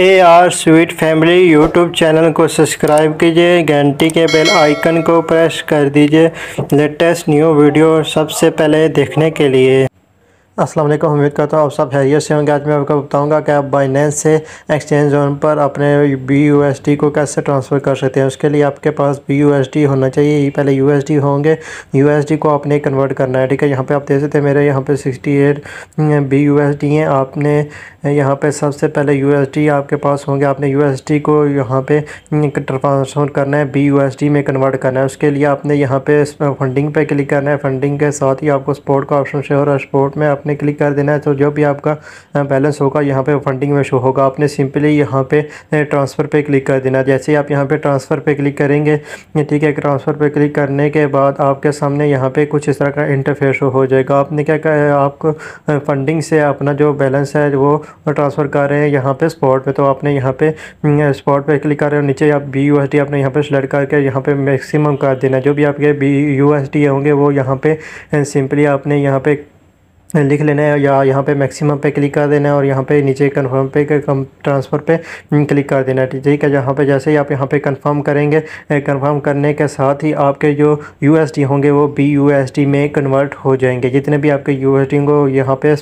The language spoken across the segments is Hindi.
ए R sweet family YouTube channel को सब्सक्राइब कीजिए घंटी के बेल आइकन को प्रेस कर दीजिए लेटेस्ट न्यू वीडियो सबसे पहले देखने के लिए अस्सलाम वालेकुम उम्मीद करता हूँ आप सब हैरियत से होंगे आज मैं आपको बताऊंगा कि आप बाइनेंस से एक्सचेंज जोन पर अपने बी यू एस डी को कैसे ट्रांसफ़र कर सकते हैं उसके लिए आपके पास बी यू एस डी होना चाहिए पहले यू एस डी होंगे यू एस डी को आपने कन्वर्ट करना है ठीक है यहाँ पे आप देख सकते हैं मेरे यहाँ पे sixty eight B U S D हैं आपने यहाँ पे सबसे पहले यू एस डी आपके पास होंगे आपने यू एस डी को यहाँ पर ट्रांसफर हम्म, करना है बी यू एस डी में कन्वर्ट करना है उसके लिए आपने यहाँ पे फंडिंग पर क्लिक करना है फंडिंग के साथ ही आपको स्पोर्ट का ऑप्शन शेयर स्पोर्ट में आपने आपने क्लिक कर देना है तो जो भी आपका बैलेंस होगा यहाँ पे फंडिंग में शो होगा आपने सिंपली यहाँ पे ट्रांसफ़र पे क्लिक कर देना जैसे ही आप यहाँ पे ट्रांसफ़र पे क्लिक करेंगे ठीक है ट्रांसफ़र पे क्लिक करने के बाद आपके सामने यहाँ पे कुछ इस तरह का इंटरफेस शो हो जाएगा आपने क्या कहा आपको फंडिंग से अपना जो बैलेंस है वो ट्रांसफ़र कर रहे हैं यहाँ पर स्पॉट पर तो आपने यहाँ पर स्पॉट पर क्लिक कर रहे हो नीचे आप बी यू एस आपने यहाँ पर सेलेक्ट करके यहाँ पर मैक्सिमम कर देना जो भी आपके बी यू एस होंगे वो यहाँ पर सिंपली आपने यहाँ पर लिख लेना है या यहाँ पे मैक्सिमम पे क्लिक कर देना है और यहाँ पे नीचे कंफर्म पे कम ट्रांसफ़र पे क्लिक हम्म, कर देना है ठीक है यहाँ पे जैसे ही आप यहाँ पे कंफर्म करेंगे कंफर्म करने के साथ ही आपके जो यूएसडी होंगे वो बी यूएसडी में कन्वर्ट हो जाएंगे जितने भी आपके यूएसडी होंगे यहाँ पे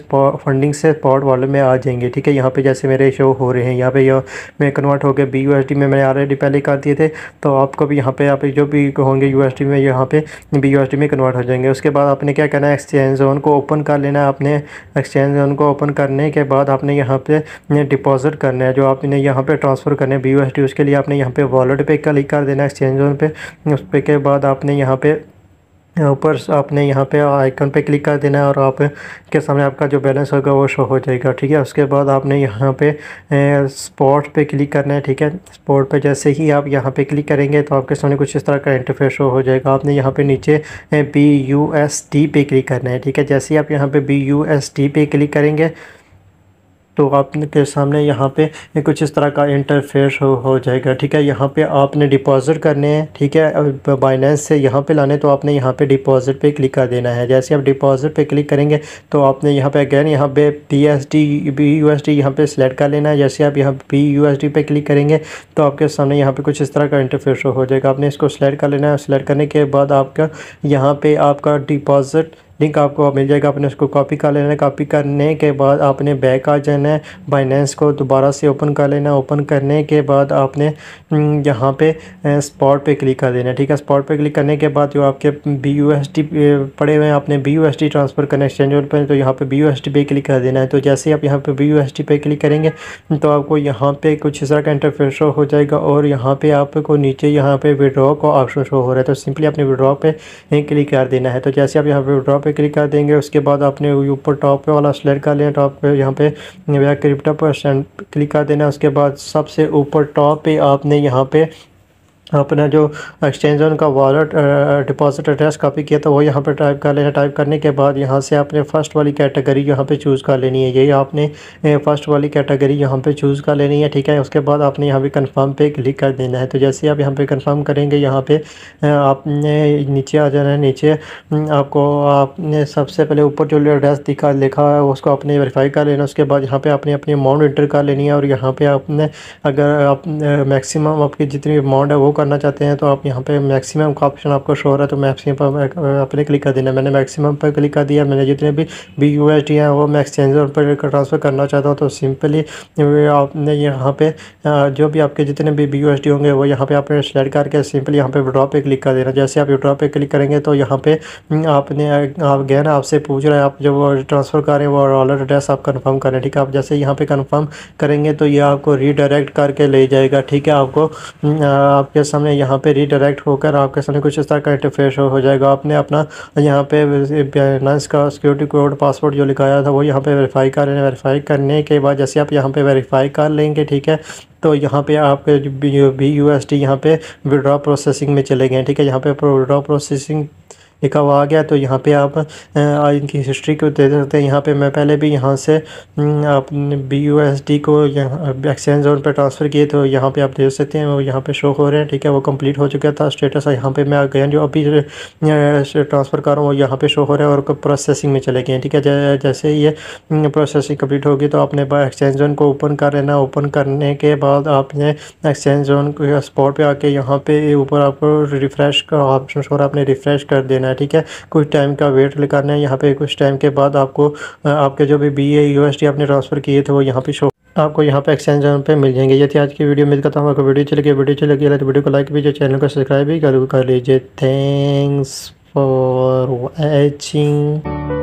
फंडिंग से स्पॉट वॉलेट में आ जाएंगे ठीक है यहाँ पर जैसे मेरे शो हो रहे हैं यहाँ पर मैं कन्वर्ट होकर बी यू में मैंने ऑलरेडी पहले कर दिए थे तो आपको भी यहाँ पर आप जो भी होंगे यू में यहाँ पर बी में कन्वर्ट हो जाएंगे उसके बाद आपने क्या करना है एक्सचेंज जोन को ओपन कर लेना लेना है आपने एक्सचेंज उनको ओपन करने के बाद आपने यहाँ पे डिपॉजिट करना है जो आपने यहाँ पे ट्रांसफ़र करना है बी उसके लिए आपने यहाँ पे वॉलेट पे क्लिक कर देना है एक्सचेंज जोन पे उस पर के बाद आपने यहाँ पे ऊपर आपने यहाँ पे आइकन पे क्लिक कर देना है और आप के सामने आपका जो बैलेंस होगा वो शो हो जाएगा ठीक है उसके बाद आपने यहाँ पे स्पॉट पे क्लिक करना है ठीक है स्पॉट पे जैसे ही आप यहाँ पे क्लिक करेंगे तो आपके सामने कुछ इस तरह का इंटरफेस शो हो जाएगा आपने यहाँ पे नीचे बी यू एस टी पे क्लिक करना है ठीक है जैसे ही आप यहाँ पर बी यू एस टी पे क्लिक करेंगे तो आपके सामने यहाँ पे कुछ इस तरह का इंटरफेयर हो, हो जाएगा ठीक है यहाँ पे आपने डिपॉजिट करने हैं ठीक है बाइनेंस से यहाँ पे लाने तो आपने यहाँ पे डिपॉजिट पे क्लिक कर देना है जैसे आप डिपॉजिट पे क्लिक करेंगे तो आपने यहाँ पे अगेन यहाँ पे P S D B U S D यहाँ पर सेलेक्ट कर लेना है जैसे आप यहाँ बी यू एस डी पे क्लिक करेंगे तो आपके सामने यहाँ पर कुछ इस तरह का इंटरफेयर शो हो जाएगा आपने इसको सेलेक्ट कर लेना है सेलेक्ट करने के बाद आपका यहाँ पर आपका डिपॉजिट लिंक आपको मिल जाएगा आपने उसको कॉपी कर लेना कॉपी करने के बाद आपने बैक आ जाना है बाइनेंस को दोबारा से ओपन कर लेना ओपन करने के बाद आपने हम्म, यहाँ पे स्पॉट पे क्लिक कर देना ठीक है स्पॉट पे क्लिक करने के बाद जो आपके बी यू एस टी पड़े हुए हैं आपने B U S T transfer करना एक्सचेंज पर तो यहाँ पर बी यू एस टी पे क्लिक कर देना है तो जैसे आप यहाँ पे बी यू एस टी पे क्लिक करेंगे तो आपको यहाँ पर कुछ इस तरह का इंटरफेस शो हो जाएगा और यहाँ पर आपको नीचे यहाँ पे विड्रॉ का ऑप्शन शो हो रहा है तो सिंपली आपने विड्रॉ पे क्लिक कर देना है तो जैसे आप यहाँ पर विड्रॉ पे क्लिक कर देंगे उसके बाद आपने ऊपर टॉप पे वाला सेलेक्ट कर लिया टॉप पे यहाँ पे या क्रिप्टो पर क्लिक कर देना उसके बाद सबसे ऊपर टॉप पे आपने यहाँ पे अपना जो एक्सचेंज है उनका वॉलेट डिपॉजिट एड्रेस कॉपी किया तो वो यहाँ पर टाइप कर लेना टाइप करने के बाद यहाँ से आपने फ़र्स्ट वाली कैटेगरी यहाँ पे चूज़ कर लेनी है यही आपने फ़र्स्ट वाली कैटेगरी यहाँ पे चूज़ कर लेनी है ठीक है उसके बाद आपने यहाँ पे कंफर्म पे क्लिक कर देना है तो जैसे आप यहाँ पर कन्फर्म करेंगे यहाँ पर आपने नीचे आ जाना है नीचे आपको आपने सबसे पहले ऊपर जो एड्रेस दिखा लिखा है उसको आपने वेरीफाई कर लेना उसके बाद यहाँ पर आपने अपनी अमाउंट इंटर कर लेनी है और यहाँ पर आपने अगर आप मैक्सिमम आपकी जितनी अमाउंट है वो करना चाहते हैं तो आप यहाँ पे मैक्सिमम का ऑप्शन आपको शो हो रहा है तो मैक्सिमम पर आपने क्लिक कर देना मैंने मैक्सिमम पर क्लिक कर दिया मैंने जितने भी बी यू एस डी हैं वो मैं एक्सचेंज पर ट्रांसफ़र करना चाहता हूँ तो सिंपली आपने यहाँ पे जो भी आपके जितने भी बी यू एस डी होंगे वो यहाँ पे आपने सेलेक्ट करके सिंपली यहाँ पे विड्रॉ पे क्लिक कर देना जैसे आप विड्रॉ पे क्लिक करेंगे तो यहाँ पे आपने आप गए ना आपसे पूछ रहे हैं आप जो ट्रांसफ़र कर रहे हैं वो डॉलर एड्रेस आप कन्फर्म करें ठीक है आप जैसे यहाँ पर कन्फर्म करेंगे तो ये आपको रीडायरेक्ट करके ले जाएगा ठीक है आपको आपके समय यहाँ पे रीडायरेक्ट होकर आपके सामने कुछ इस तरह का इंटरफेस हो जाएगा आपने अपना यहाँ पे बाइनेंस का सिक्योरिटी कोड पासवर्ड जो लिखाया था वो यहाँ पे वेरीफाई कर लेना वेरीफाई करने के बाद जैसे आप यहाँ पे वेरीफाई कर लेंगे ठीक है तो यहाँ पे आप बी यू एस टी यहाँ पे विड्रॉ प्रोसेसिंग में चले गए ठीक है यहाँ पे विड्रॉ प्रोसेसिंग लिखा हुआ आ गया तो यहाँ पे आप इनकी हिस्ट्री को दे सकते हैं यहाँ पे मैं पहले भी यहाँ से आप बी यू एस डी को यहाँ एक्सचेंज जोन पर ट्रांसफ़र किए तो यहाँ पे आप देख सकते हैं वो यहाँ पे शो हो रहे हैं ठीक है वो कंप्लीट हो चुका था स्टेटस यहाँ पे मैं आ गया जो अभी ट्रांसफ़र कर रहा हूँ वो यहाँ पर शो हो रहा है और प्रोसेसिंग में चले गए ठीक है जैसे ये प्रोसेसिंग कम्प्लीट होगी तो आपने एक्सचेंज जोन को ओपन कर लेना ओपन करने के बाद आपने एक्सचेंज जोन स्पॉट पर आके यहाँ पे ऊपर आपको रिफ़्रेश का ऑप्शन शो रहा है आपने रिफ़्रेश कर देना करना है ठीक है कुछ टाइम का वेट करना है यहाँ पे कुछ टाइम के बाद आपको आपके जो भी बी ए यूएसडी आपने ट्रांसफ़र किए थे वो यहाँ पे शो आपको यहाँ पे एक्सचेंज पे मिल जाएंगे ये थी आज की वीडियो मिल करता हूँ आपको वीडियो चलेगी वीडियो चलेगी तो वीडियो को लाइक कीजिए चैनल को सब्सक्राइब भी कर लीजिए थैंक्स फॉर वॉचिंग